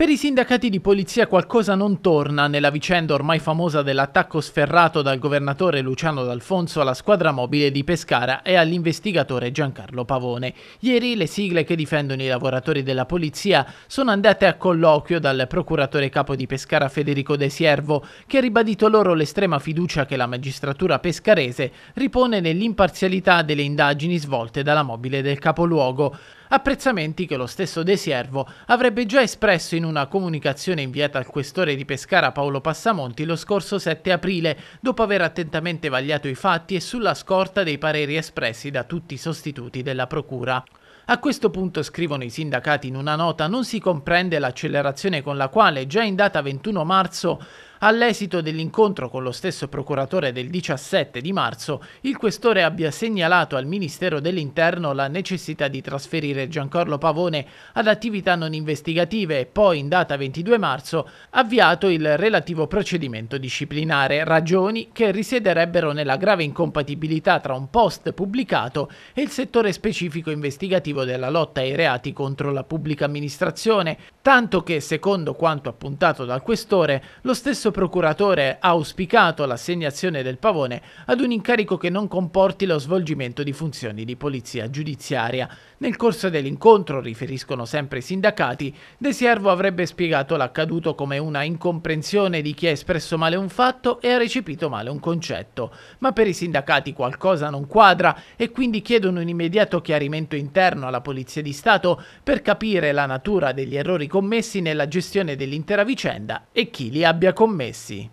Per i sindacati di polizia qualcosa non torna nella vicenda ormai famosa dell'attacco sferrato dal governatore Luciano D'Alfonso alla squadra mobile di Pescara e all'investigatore Giancarlo Pavone. Ieri le sigle che difendono i lavoratori della polizia sono andate a colloquio dal procuratore capo di Pescara Federico De Siervo, che ha ribadito loro l'estrema fiducia che la magistratura pescarese ripone nell'imparzialità delle indagini svolte dalla mobile del capoluogo apprezzamenti che lo stesso De Siervo avrebbe già espresso in una comunicazione inviata al questore di Pescara Paolo Passamonti lo scorso 7 aprile, dopo aver attentamente vagliato i fatti e sulla scorta dei pareri espressi da tutti i sostituti della Procura. A questo punto, scrivono i sindacati in una nota, non si comprende l'accelerazione con la quale, già in data 21 marzo, all'esito dell'incontro con lo stesso procuratore del 17 di marzo, il questore abbia segnalato al Ministero dell'Interno la necessità di trasferire Giancarlo Pavone ad attività non investigative e poi, in data 22 marzo, avviato il relativo procedimento disciplinare, ragioni che risiederebbero nella grave incompatibilità tra un post pubblicato e il settore specifico investigativo della lotta ai reati contro la pubblica amministrazione, tanto che, secondo quanto appuntato dal questore, lo stesso stesso procuratore ha auspicato l'assegnazione del Pavone ad un incarico che non comporti lo svolgimento di funzioni di polizia giudiziaria. Nel corso dell'incontro, riferiscono sempre i sindacati, De Siervo avrebbe spiegato l'accaduto come una incomprensione di chi ha espresso male un fatto e ha recepito male un concetto. Ma per i sindacati qualcosa non quadra e quindi chiedono un immediato chiarimento interno alla Polizia di Stato per capire la natura degli errori commessi nella gestione dell'intera vicenda e chi li abbia commessi. Messi